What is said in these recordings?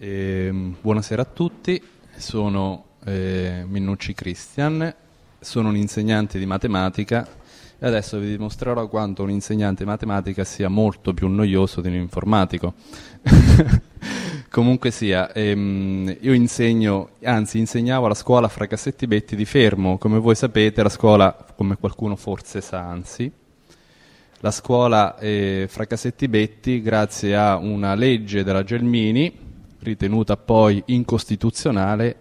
Eh, buonasera a tutti, sono eh, Minnucci Christian, sono un insegnante di matematica e adesso vi dimostrerò quanto un insegnante di matematica sia molto più noioso di un informatico. Comunque sia, ehm, io insegno, anzi insegnavo alla scuola Fracassetti Betti di Fermo, come voi sapete la scuola, come qualcuno forse sa anzi, la scuola eh, Fracassetti Betti grazie a una legge della Gelmini ritenuta poi incostituzionale,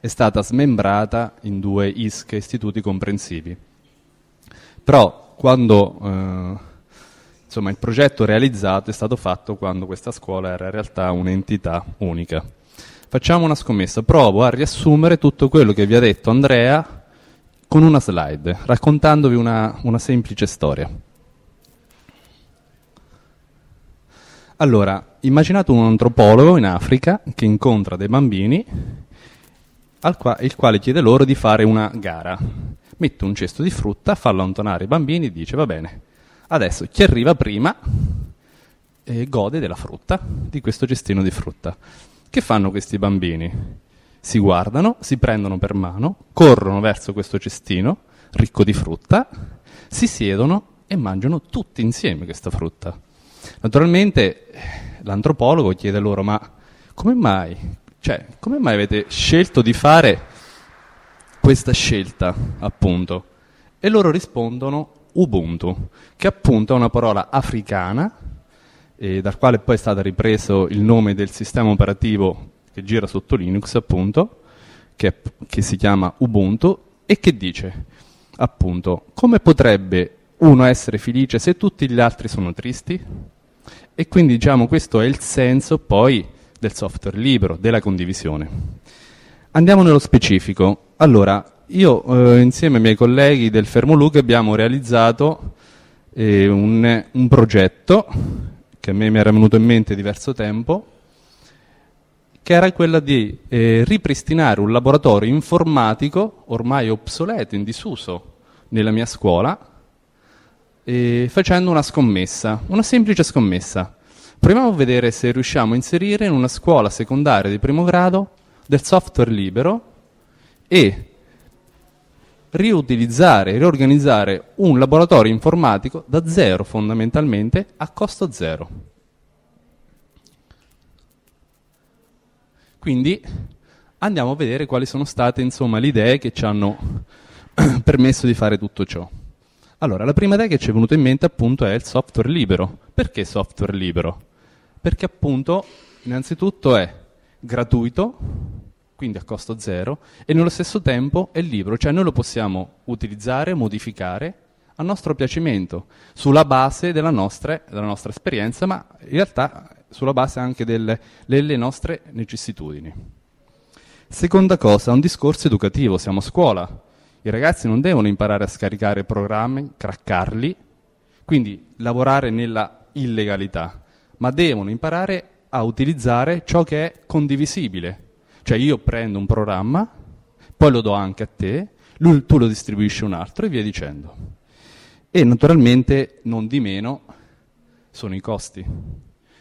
è stata smembrata in due ISCHE, istituti comprensivi. Però quando eh, insomma, il progetto realizzato è stato fatto quando questa scuola era in realtà un'entità unica. Facciamo una scommessa, provo a riassumere tutto quello che vi ha detto Andrea con una slide, raccontandovi una, una semplice storia. Allora, immaginate un antropologo in Africa che incontra dei bambini, qua, il quale chiede loro di fare una gara. Mette un cesto di frutta, fa allontanare i bambini e dice va bene, adesso chi arriva prima eh, gode della frutta, di questo cestino di frutta. Che fanno questi bambini? Si guardano, si prendono per mano, corrono verso questo cestino ricco di frutta, si siedono e mangiano tutti insieme questa frutta. Naturalmente l'antropologo chiede loro, ma come mai, cioè, come mai avete scelto di fare questa scelta, appunto? E loro rispondono Ubuntu, che appunto è una parola africana, eh, dal quale poi è stato ripreso il nome del sistema operativo che gira sotto Linux, appunto, che, che si chiama Ubuntu, e che dice, appunto, come potrebbe uno essere felice se tutti gli altri sono tristi? E quindi diciamo questo è il senso poi del software libero, della condivisione. Andiamo nello specifico. Allora, io eh, insieme ai miei colleghi del Fermo Luca abbiamo realizzato eh, un, un progetto che a me mi era venuto in mente diverso tempo, che era quella di eh, ripristinare un laboratorio informatico ormai obsoleto, in disuso nella mia scuola, eh, facendo una scommessa, una semplice scommessa. Proviamo a vedere se riusciamo a inserire in una scuola secondaria di primo grado del software libero e riutilizzare, riorganizzare un laboratorio informatico da zero fondamentalmente a costo zero. Quindi andiamo a vedere quali sono state insomma, le idee che ci hanno permesso di fare tutto ciò. Allora, la prima idea che ci è venuta in mente appunto è il software libero. Perché software libero? Perché appunto, innanzitutto è gratuito, quindi a costo zero, e nello stesso tempo è libero, cioè noi lo possiamo utilizzare, modificare a nostro piacimento, sulla base della nostra, della nostra esperienza, ma in realtà sulla base anche delle, delle nostre necessitudini. Seconda cosa, un discorso educativo, siamo a scuola i ragazzi non devono imparare a scaricare programmi, craccarli, quindi lavorare nella illegalità, ma devono imparare a utilizzare ciò che è condivisibile. Cioè io prendo un programma, poi lo do anche a te, lui, tu lo distribuisci un altro e via dicendo. E naturalmente, non di meno, sono i costi.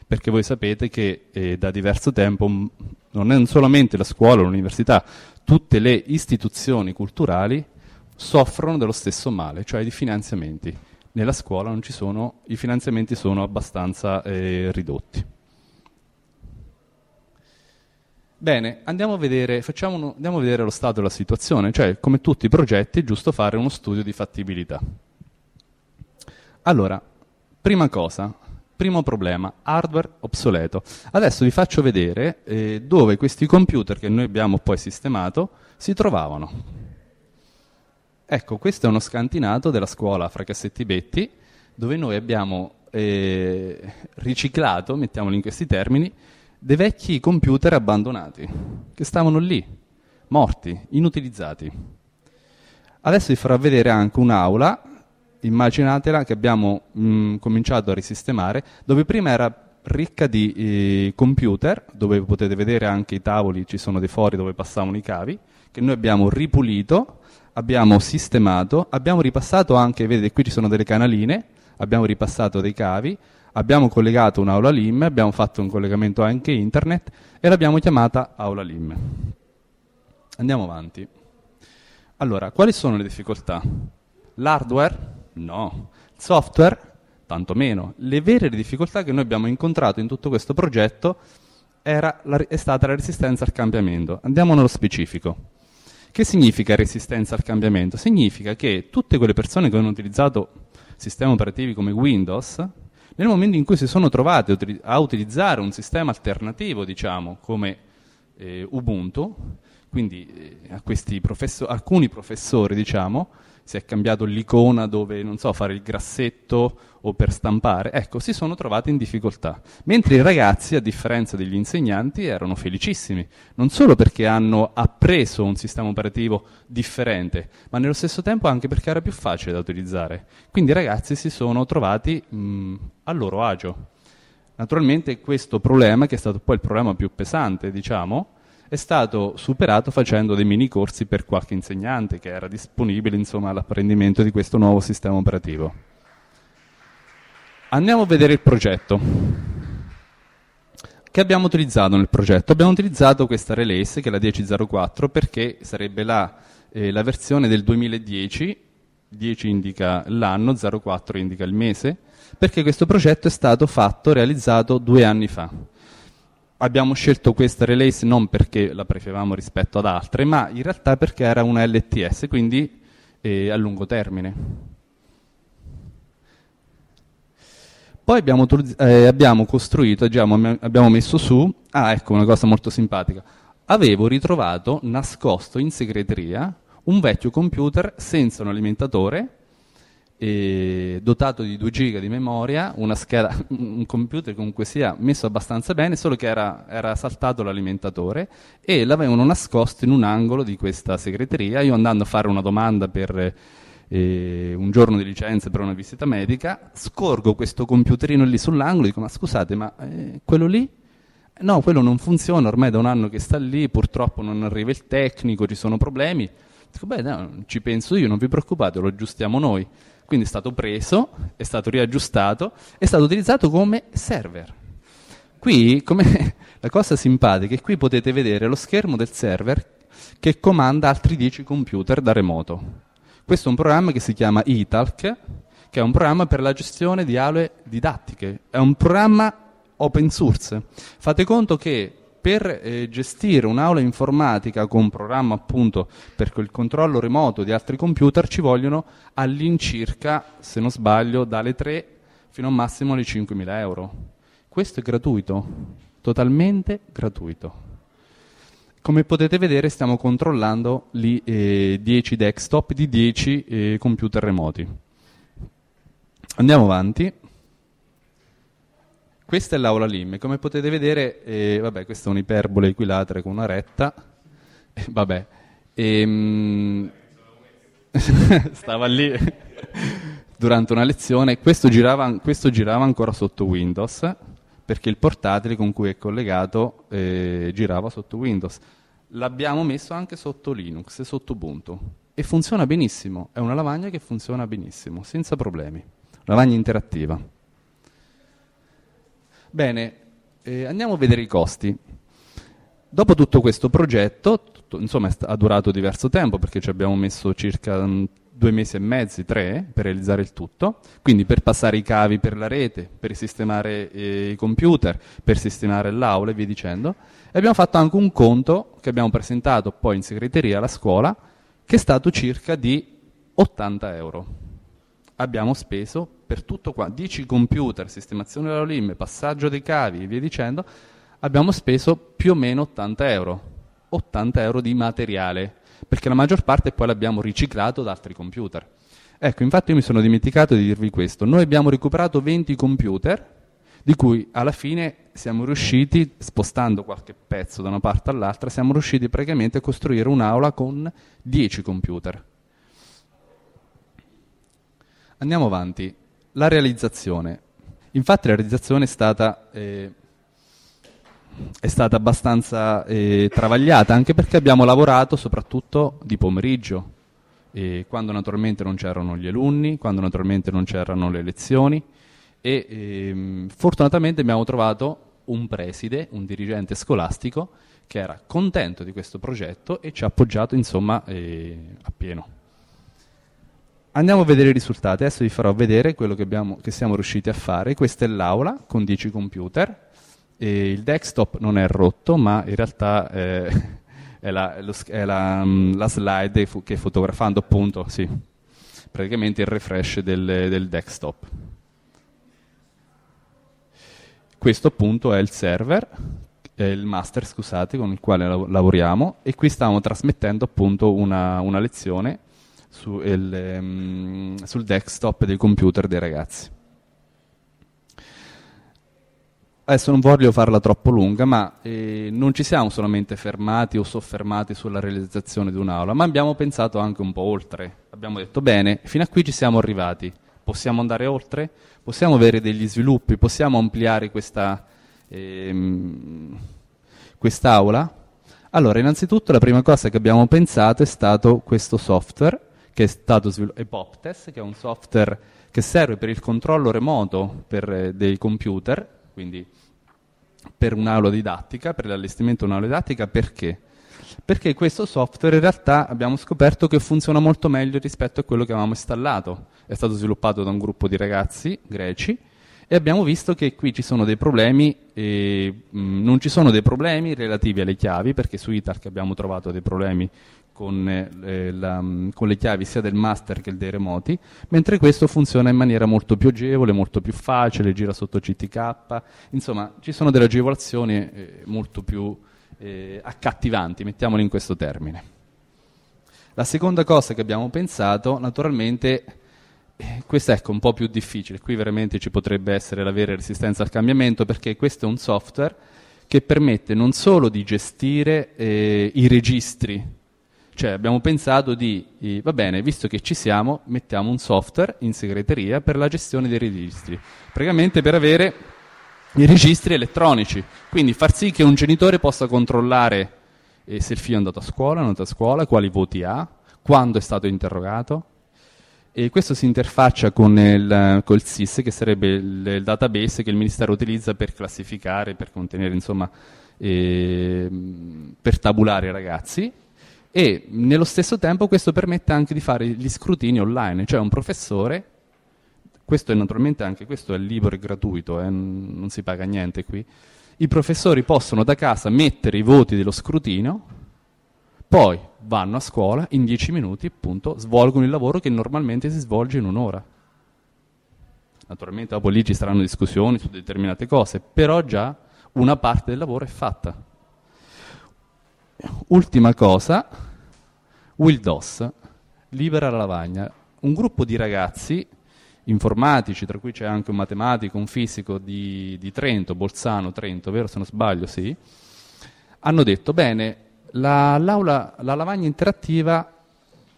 Perché voi sapete che eh, da diverso tempo mm, non è solamente la scuola, l'università, tutte le istituzioni culturali soffrono dello stesso male, cioè di finanziamenti. Nella scuola non ci sono, i finanziamenti sono abbastanza eh, ridotti. Bene, andiamo a, vedere, uno, andiamo a vedere lo stato della situazione, cioè come tutti i progetti è giusto fare uno studio di fattibilità. Allora, prima cosa, primo problema, hardware obsoleto. Adesso vi faccio vedere eh, dove questi computer che noi abbiamo poi sistemato si trovavano. Ecco, questo è uno scantinato della scuola Fracassetti Betti, dove noi abbiamo eh, riciclato, mettiamolo in questi termini, dei vecchi computer abbandonati, che stavano lì, morti, inutilizzati. Adesso vi farò vedere anche un'aula, immaginatela, che abbiamo mh, mm, cominciato a risistemare, dove prima era ricca di eh, computer, dove potete vedere anche i tavoli, ci sono dei fori dove passavano i cavi, che noi abbiamo ripulito, abbiamo sistemato, abbiamo ripassato anche, vedete qui ci sono delle canaline, abbiamo ripassato dei cavi, abbiamo collegato un'aula LIM, abbiamo fatto un collegamento anche internet e l'abbiamo chiamata aula LIM. Andiamo avanti. Allora, quali sono le difficoltà? L'hardware? No. Il software? Tantomeno. Le vere difficoltà che noi abbiamo incontrato in tutto questo progetto la, è stata la resistenza al cambiamento. Andiamo nello specifico. Che significa resistenza al cambiamento? Significa che tutte quelle persone che hanno utilizzato sistemi operativi come Windows, nel momento in cui si sono trovate a utilizzare un sistema alternativo, diciamo, come eh, Ubuntu, quindi eh, a questi professo- alcuni professori, diciamo, si è cambiato l'icona dove, non so, fare il grassetto o per stampare, ecco, si sono trovati in difficoltà. Mentre i ragazzi, a differenza degli insegnanti, erano felicissimi, non solo perché hanno appreso un sistema operativo differente, ma nello stesso tempo anche perché era più facile da utilizzare. Quindi i ragazzi si sono trovati mh, mm, a loro agio. Naturalmente questo problema, che è stato poi il problema più pesante, diciamo, è stato superato facendo dei mini corsi per qualche insegnante che era disponibile insomma, all'apprendimento di questo nuovo sistema operativo. Andiamo a vedere il progetto. Che abbiamo utilizzato nel progetto? Abbiamo utilizzato questa release che è la 10.04 perché sarebbe la, eh, la versione del 2010 10 indica l'anno, 04 indica il mese, perché questo progetto è stato fatto, realizzato due anni fa abbiamo scelto questa release non perché la preferivamo rispetto ad altre, ma in realtà perché era una LTS, quindi eh, a lungo termine. Poi abbiamo, eh, abbiamo costruito, diciamo, abbiamo messo su, ah ecco una cosa molto simpatica, avevo ritrovato nascosto in segreteria un vecchio computer senza un alimentatore dotato di 2 giga di memoria, scheda, un computer comunque sia messo abbastanza bene, solo che era, era saltato l'alimentatore e l'avevano nascosto in un angolo di questa segreteria. Io andando a fare una domanda per eh, un giorno di licenza per una visita medica, scorgo questo computerino lì sull'angolo e dico ma scusate, ma eh, quello lì? No, quello non funziona, ormai da un anno che sta lì, purtroppo non arriva il tecnico, ci sono problemi. Dico, beh, no, ci penso io, non vi preoccupate, lo aggiustiamo noi. Quindi è stato preso, è stato riaggiustato, è stato utilizzato come server. Qui, come la cosa simpatica è qui potete vedere lo schermo del server che comanda altri 10 computer da remoto. Questo è un programma che si chiama Italc, che è un programma per la gestione di aule didattiche. È un programma open source. Fate conto che per eh, gestire un'aula informatica con un programma appunto per il controllo remoto di altri computer ci vogliono all'incirca, se non sbaglio, dalle 3 fino a massimo alle 5.000 euro. Questo è gratuito, totalmente gratuito. Come potete vedere stiamo controllando lì eh, 10 desktop di 10 eh, computer remoti. Andiamo avanti. Questa è l'aula LIM, come potete vedere, eh, vabbè, questa è un'iperbole equilatra con una retta, eh, vabbè, e, mm, stava lì durante una lezione, questo girava, questo girava, ancora sotto Windows, perché il portatile con cui è collegato eh, girava sotto Windows. L'abbiamo messo anche sotto Linux, sotto Ubuntu, e funziona benissimo, è una lavagna che funziona benissimo, senza problemi, lavagna interattiva. Bene, eh, andiamo a vedere i costi. Dopo tutto questo progetto, tutto, insomma ha durato diverso tempo perché ci abbiamo messo circa mm, due mesi e mezzo, tre, per realizzare il tutto, quindi per passare i cavi per la rete, per sistemare eh, i computer, per sistemare l'aula e via dicendo. E abbiamo fatto anche un conto che abbiamo presentato poi in segreteria alla scuola, che è stato circa di 80 euro. Abbiamo speso per tutto qua, 10 computer, sistemazione della dell'olimme, passaggio dei cavi e via dicendo, abbiamo speso più o meno 80 euro, 80 euro di materiale, perché la maggior parte poi l'abbiamo riciclato da altri computer. Ecco, infatti io mi sono dimenticato di dirvi questo, noi abbiamo recuperato 20 computer, di cui alla fine siamo riusciti, spostando qualche pezzo da una parte all'altra, siamo riusciti praticamente a costruire un'aula con 10 computer. Andiamo avanti la realizzazione. Infatti la realizzazione è stata, eh, è stata abbastanza eh, travagliata, anche perché abbiamo lavorato soprattutto di pomeriggio, eh, quando naturalmente non c'erano gli alunni, quando naturalmente non c'erano le lezioni e ehm, fortunatamente abbiamo trovato un preside, un dirigente scolastico che era contento di questo progetto e ci ha appoggiato insomma eh, a pieno. Andiamo a vedere i risultati. Adesso vi farò vedere quello che, abbiamo, che siamo riusciti a fare. Questa è l'aula con 10 computer. E il desktop non è rotto, ma in realtà eh, è, la, lo, è la, mm, la, slide che fotografando appunto, sì, praticamente il refresh del, del desktop. Questo appunto è il server è il master, scusate, con il quale lavoriamo e qui stiamo trasmettendo appunto una, una lezione su il, um, sul desktop del computer dei ragazzi. Adesso non voglio farla troppo lunga, ma eh, non ci siamo solamente fermati o soffermati sulla realizzazione di un'aula, ma abbiamo pensato anche un po' oltre. Abbiamo detto bene, fino a qui ci siamo arrivati, possiamo andare oltre? Possiamo avere degli sviluppi? Possiamo ampliare questa, ehm, quest'aula? Allora, innanzitutto la prima cosa che abbiamo pensato è stato questo software che è stato sviluppato, Epoptest, che è un software che serve per il controllo remoto per, eh, dei computer, quindi per un'aula didattica, per l'allestimento di un'aula didattica, perché? Perché questo software in realtà abbiamo scoperto che funziona molto meglio rispetto a quello che avevamo installato. È stato sviluppato da un gruppo di ragazzi greci e abbiamo visto che qui ci sono dei problemi, e, mh, mm, non ci sono dei problemi relativi alle chiavi, perché su Italc abbiamo trovato dei problemi con, eh, la, con, le chiavi sia del master che dei remoti, mentre questo funziona in maniera molto più agevole, molto più facile, gira sotto CTK, insomma ci sono delle agevolazioni eh, molto più eh, accattivanti, mettiamole in questo termine. La seconda cosa che abbiamo pensato, naturalmente, eh, questa è ecco, un po' più difficile, qui veramente ci potrebbe essere la vera resistenza al cambiamento perché questo è un software che permette non solo di gestire eh, i registri cioè abbiamo pensato di, eh, va bene, visto che ci siamo, mettiamo un software in segreteria per la gestione dei registri, praticamente per avere i registri elettronici, quindi far sì che un genitore possa controllare eh, se il figlio è andato a scuola, è andato a scuola, quali voti ha, quando è stato interrogato. E questo si interfaccia con il col SIS, che sarebbe il, il, database che il Ministero utilizza per classificare, per contenere, insomma, eh, per tabulare i ragazzi e nello stesso tempo questo permette anche di fare gli scrutini online, cioè un professore, questo è naturalmente anche questo è libero e gratuito, eh, non si paga niente qui, i professori possono da casa mettere i voti dello scrutinio, poi vanno a scuola in dieci minuti, appunto, svolgono il lavoro che normalmente si svolge in un'ora. Naturalmente dopo lì ci saranno discussioni su determinate cose, però già una parte del lavoro è fatta ultima cosa, Will Doss, Libera la lavagna, un gruppo di ragazzi informatici, tra cui c'è anche un matematico, un fisico di, di Trento, Bolzano, Trento, vero se non sbaglio, sì, hanno detto, bene, la, la lavagna interattiva,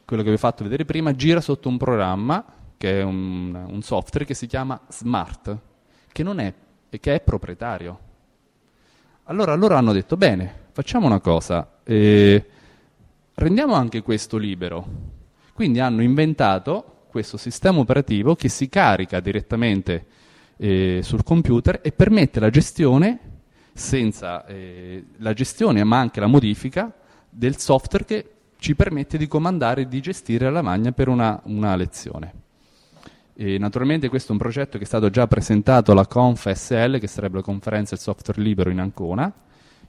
quello che vi ho fatto vedere prima, gira sotto un programma, che è un, un software che si chiama Smart, che non è, che è proprietario. Allora loro hanno detto, bene, facciamo una cosa, eh, rendiamo anche questo libero. Quindi hanno inventato questo sistema operativo che si carica direttamente eh, sul computer e permette la gestione, senza, eh, la gestione ma anche la modifica del software che ci permette di comandare e di gestire la lavagna per una, una lezione. E naturalmente questo è un progetto che è stato già presentato alla ConfSL, che sarebbe la conferenza del software libero in Ancona,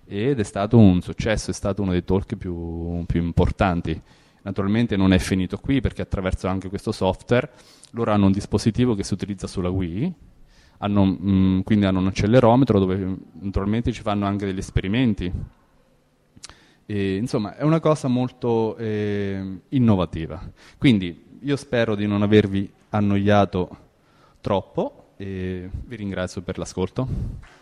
ed è stato un successo, è stato uno dei talk più, più importanti. Naturalmente non è finito qui perché attraverso anche questo software loro hanno un dispositivo che si utilizza sulla Wii, hanno, mh, mm, quindi hanno un accelerometro dove mm, naturalmente ci fanno anche degli esperimenti. E, insomma, è una cosa molto eh, innovativa. Quindi io spero di non avervi annoiato troppo e vi ringrazio per l'ascolto.